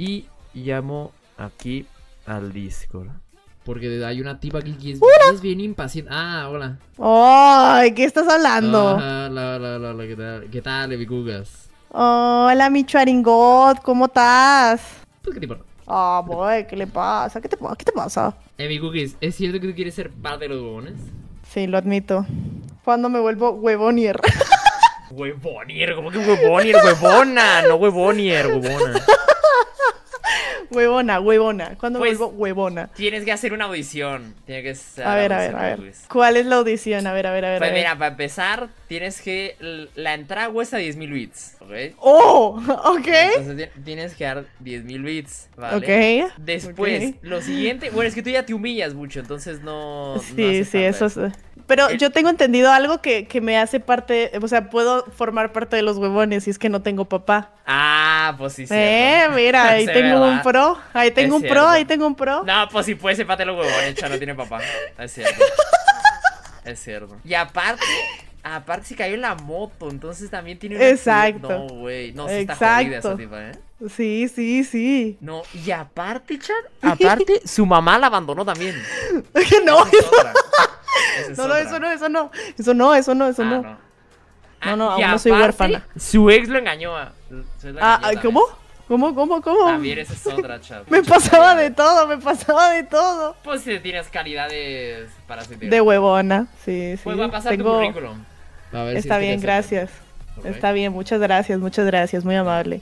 Y llamo aquí al Discord. Porque hay una tipa aquí que es, bien impaciente. Ah, hola. ¡Ay! ¿Qué estás hablando? Hola, hola, hola, hola. ¿Qué tal, ¿Qué tal Evicugas? Hola, mi Charingot. ¿Cómo estás? Pues, ¿qué te Ah, oh, boy, ¿qué le pasa? ¿Qué te, qué te pasa? Emi ¿es cierto que tú quieres ser parte de los huevones? Sí, lo admito. Cuando me vuelvo huevonier. Huevonier, ¿cómo que huevonier? Huevona, no huevonier, huevona. Huevona, huevona. ¿Cuándo pues, vuelvo huevona? Tienes que hacer una audición. Tienes que a ver, a ver, a ver. Pues. ¿Cuál es la audición? A ver, a ver, a ver. Pues mira, para empezar, tienes que. La entrada cuesta 10.000 bits, ¿ok? ¡Oh! Ok. Entonces tienes que dar 10.000 bits, ¿vale? Ok. Después, lo siguiente. Bueno, es que tú ya te humillas mucho, entonces no. Sí, sí, eso es. Eh, pero eh. yo tengo entendido algo que, me hace parte, o sea, puedo formar parte de los huevones si es que no tengo papá. Ah, pues sí. Eh, mira, ahí tengo un pro, ahí tengo un pro, ahí tengo un pro. No, pues si puede ser parte de los huevones, ya no tiene papá. Es cierto. es cierto. Y aparte, aparte se cayó en la moto, entonces también tiene un Exacto. No, güey, no, Exacto. ¿eh? Sí, sí, sí. No, y aparte, Char, aparte, su mamá la abandonó también. no, no no, no, eso no, eso no. Eso no, eso no, eso ah, no. no. No, ah, aún no soy huérfana. Su ex lo engañó a. Ah, ¿cómo? ¿Cómo, cómo, cómo? También otra, me pasaba de todo, me pasaba de todo. Pues si tienes calidades para sentir. De huevona, sí, sí. Pues a pasar tu currículum. Está bien, gracias. Está bien, muchas gracias, muchas gracias, muy amable.